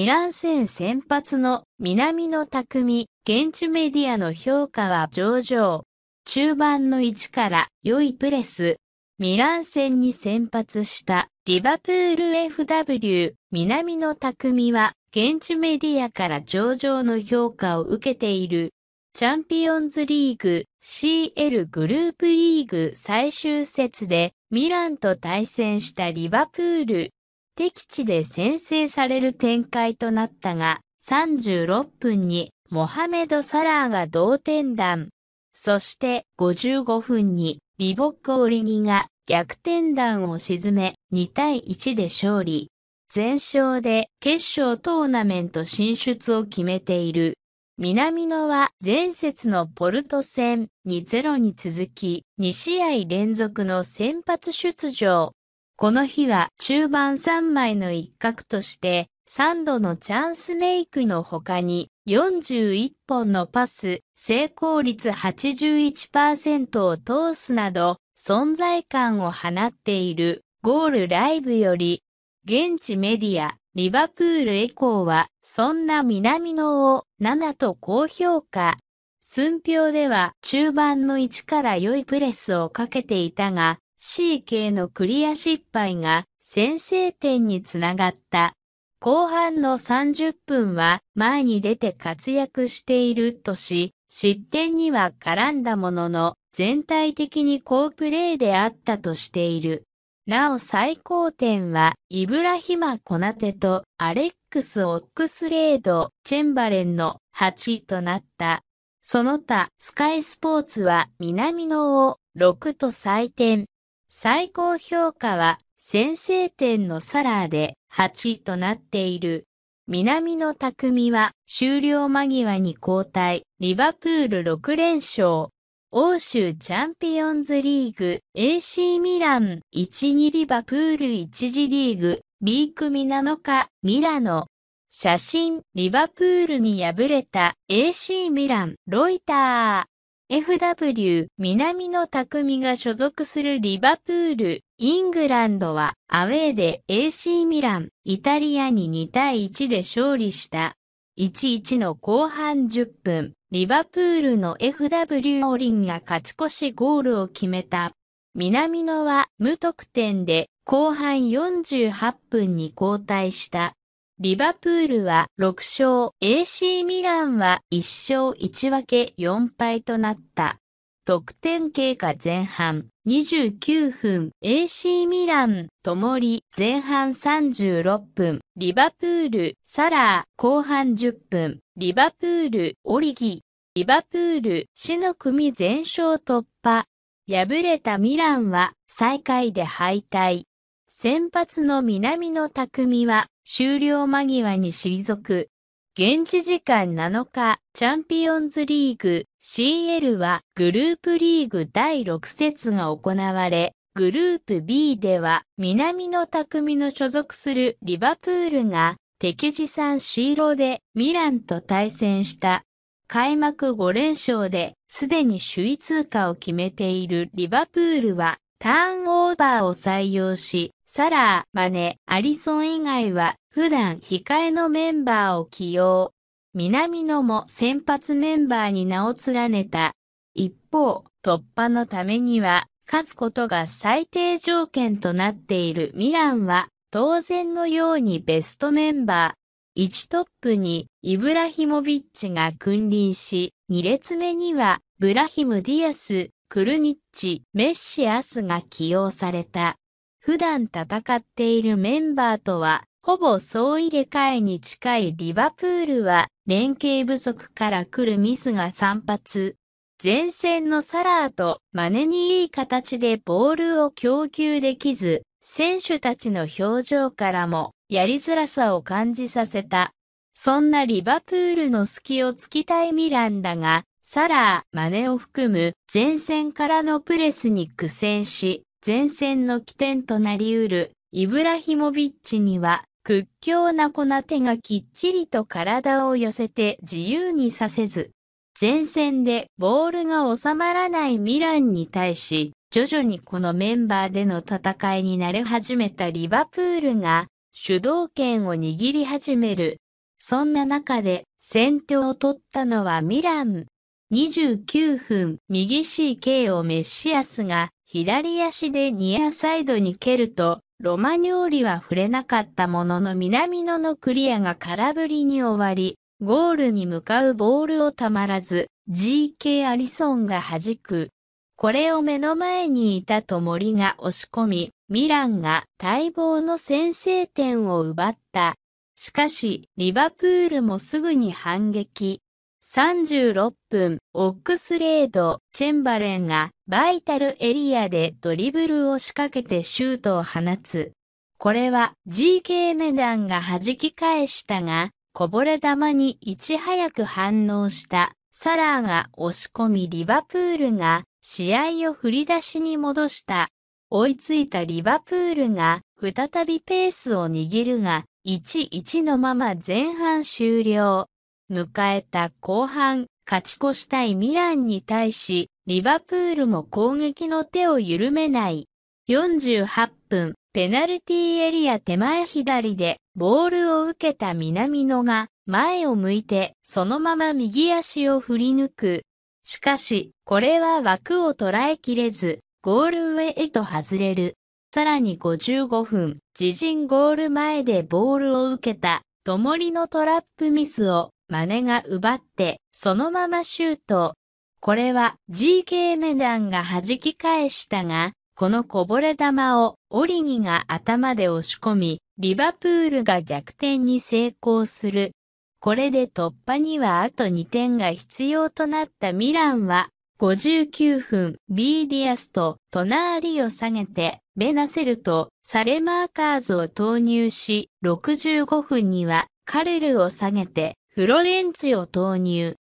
イラン戦先発の南野拓現地メディアの評価は上々。中盤の位置から良いプレス。ミラン戦に先発したリバプール FW 南野拓は現地メディアから上々の評価を受けている。チャンピオンズリーグ CL グループリーグ最終節でミランと対戦したリバプール敵地で先制される展開となったが、36分にモハメド・サラーが同点弾。そして55分にリボック・オリギが逆転弾を沈め2対1で勝利。全勝で決勝トーナメント進出を決めている。南野は前節のポルト戦2-0に続き2試合連続の先発出場。この日は中盤3枚の一角として、3度のチャンスメイクの他に41本のパス、成功率81%を通すなど、存在感を放っているゴールライブより、現地メディア、リバプールエコーは、そんな南野を7と高評価。寸評では中盤の1から良いプレスをかけていたが、CK のクリア失敗が先制点につながった。後半の30分は前に出て活躍しているとし、失点には絡んだものの、全体的に好プレーであったとしている。なお最高点は、イブラヒマ・コナテとアレックス・オックスレード・チェンバレンの8位となった。その他、スカイスポーツは南野を6と採点。最高評価は先制点のサラーで8位となっている。南の匠は終了間際に交代、リバプール6連勝。欧州チャンピオンズリーグ AC ミラン1-2リバプール1次リーグ B 組7日ミラノ写真リバプールに敗れた AC ミランロイター FW 南野匠が所属するリバプール、イングランドはアウェーで AC ミラン、イタリアに2対1で勝利した。1-1の後半10分、リバプールの FW オリンが勝ち越しゴールを決めた。南野は無得点で後半48分に交代した。リバプールは6勝、AC ミランは1勝1分け4敗となった。得点経過前半29分 AC ミランともり前半36分リバプールサラー後半10分リバプールオリギリバプール死の組全勝突破敗れたミランは最下位で敗退先発の南の匠は終了間際に退く。現地時間7日、チャンピオンズリーグ CL はグループリーグ第6節が行われ、グループ B では南の匠の所属するリバプールが敵地産シーロでミランと対戦した。開幕5連勝ですでに首位通過を決めているリバプールはターンオーバーを採用し、サラー、マネ、アリソン以外は普段控えのメンバーを起用。南野も先発メンバーに名を連ねた。一方、突破のためには勝つことが最低条件となっているミランは当然のようにベストメンバー。1トップにイブラヒモビッチが君臨し、2列目にはブラヒム・ディアス、クルニッチ、メッシアスが起用された。普段戦っているメンバーとは、ほぼ総入れ替えに近いリバプールは、連携不足から来るミスが散発。前線のサラーと真似にいい形でボールを供給できず、選手たちの表情からもやりづらさを感じさせた。そんなリバプールの隙を突きたいミランだが、サラー、真似を含む前線からのプレスに苦戦し、前線の起点となりうるイブラヒモビッチには屈強な粉。な手がきっちりと体を寄せて自由にさせず、前線でボールが収まらないミランに対し、徐々にこのメンバーでの戦いに慣れ始めたリバプールが主導権を握り始める。そんな中で先手を取ったのはミラン。29分、右 CK をメシアスが左足でニアサイドに蹴ると、ロマニョーリは触れなかったものの南野のクリアが空振りに終わり、ゴールに向かうボールをたまらず、GK アリソンが弾く。これを目の前にいたと森が押し込み、ミランが待望の先制点を奪った。しかし、リバプールもすぐに反撃。36分、オックスレード、チェンバレンがバイタルエリアでドリブルを仕掛けてシュートを放つ。これは GK メダンが弾き返したが、こぼれ球にいち早く反応したサラーが押し込みリバプールが試合を振り出しに戻した。追いついたリバプールが再びペースを握るが、1-1のまま前半終了。迎えた後半、勝ち越したいミランに対し、リバプールも攻撃の手を緩めない。48分、ペナルティーエリア手前左で、ボールを受けた南野が、前を向いて、そのまま右足を振り抜く。しかし、これは枠を捉えきれず、ゴール上へと外れる。さらに55分、自陣ゴール前でボールを受けた、ともりのトラップミスを、真似が奪って、そのままシュート。これは GK メダンが弾き返したが、このこぼれ球をオリギが頭で押し込み、リバプールが逆転に成功する。これで突破にはあと2点が必要となったミランは、59分、ビーディアスとトナーリを下げて、ベナセルとサレマーカーズを投入し、65分にはカレルを下げて、フロレンツを投入。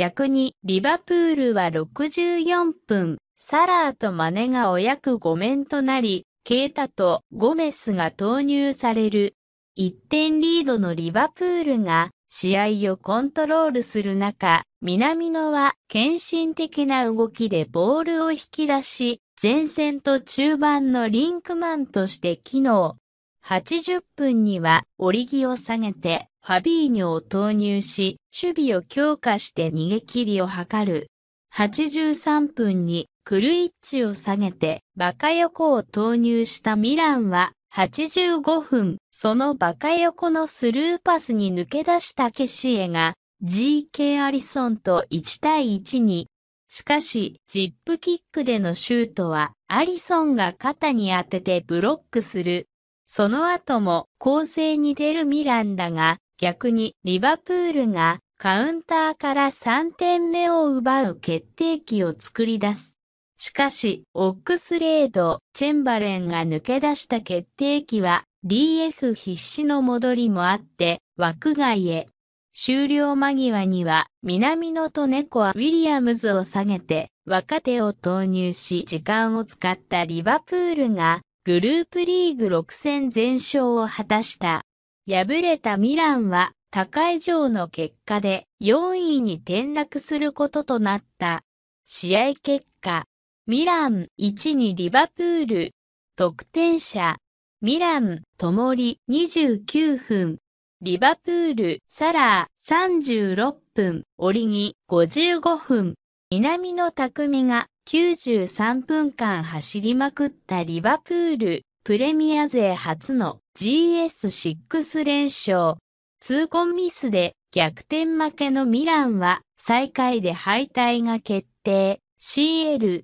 逆にリバプールは64分、サラーとマネがお役5面となり、ケータとゴメスが投入される。1点リードのリバプールが試合をコントロールする中、南野は献身的な動きでボールを引き出し、前線と中盤のリンクマンとして機能。80分には折り木を下げてファビーニョを投入し、守備を強化して逃げ切りを図る。83分にクルイッチを下げてバカ横を投入したミランは85分、そのバカ横のスルーパスに抜け出したケシエが GK アリソンと1対1に。しかし、ジップキックでのシュートはアリソンが肩に当ててブロックする。その後も攻勢に出るミランだが、逆にリバプールがカウンターから3点目を奪う決定機を作り出す。しかし、オックスレード、チェンバレンが抜け出した決定機は DF 必死の戻りもあって枠外へ。終了間際には南野と猫はウィリアムズを下げて若手を投入し時間を使ったリバプールがグループリーグ6戦全勝を果たした。敗れたミランは、他会場の結果で4位に転落することとなった。試合結果、ミラン1にリバプール、得点者、ミランともり29分、リバプールサラー36分、オリギ55分、南の匠が93分間走りまくったリバプールプレミア勢初の GS6 連勝。痛恨ミスで逆転負けのミランは最下位で敗退が決定。CL。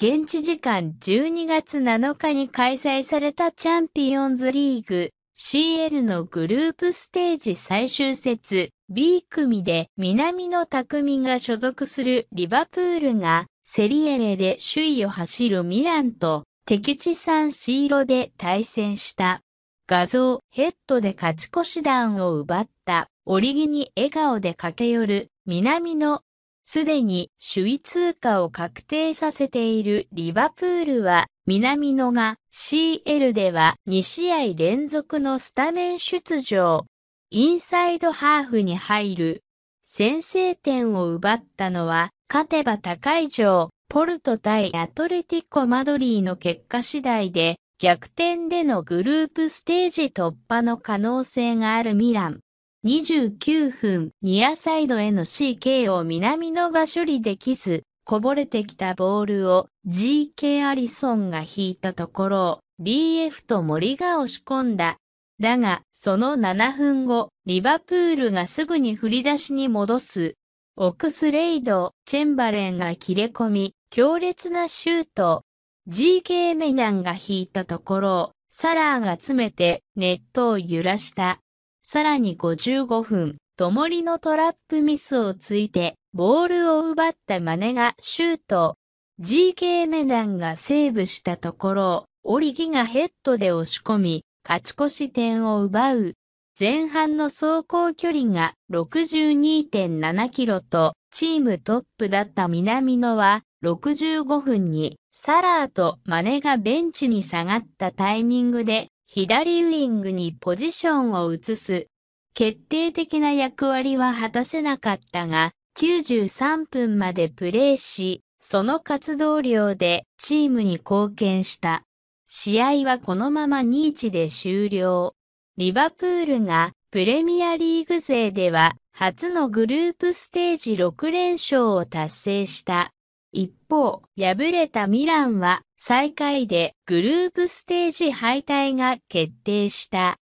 現地時間12月7日に開催されたチャンピオンズリーグ CL のグループステージ最終節 B 組で南野匠が所属するリバプールがセリエレで首位を走るミランと敵地さんシーロで対戦した。画像、ヘッドで勝ち越し弾を奪った、折り木に笑顔で駆け寄る、南野。すでに首位通過を確定させているリバプールは、南野が CL では2試合連続のスタメン出場。インサイドハーフに入る。先制点を奪ったのは、勝てば高い城。ポルト対アトレティコ・マドリーの結果次第で、逆転でのグループステージ突破の可能性があるミラン。29分、ニアサイドへの CK を南野が処理できず、こぼれてきたボールを GK アリソンが引いたところ、BF と森が押し込んだ。だが、その7分後、リバプールがすぐに振り出しに戻す。オクスレイド、チェンバレンが切れ込み、強烈なシュート。GK メニャンが引いたところを、サラーが詰めてネットを揺らした。さらに55分、ともりのトラップミスをついて、ボールを奪ったマネがシュート。GK メダンがセーブしたところ、オリギがヘッドで押し込み、勝ち越し点を奪う。前半の走行距離が62.7キロと、チームトップだった南野は、65分にサラーとマネがベンチに下がったタイミングで左ウイングにポジションを移す。決定的な役割は果たせなかったが、93分までプレーし、その活動量でチームに貢献した。試合はこのまま2-1で終了。リバプールがプレミアリーグ勢では初のグループステージ6連勝を達成した。一方、敗れたミランは最下位でグループステージ敗退が決定した。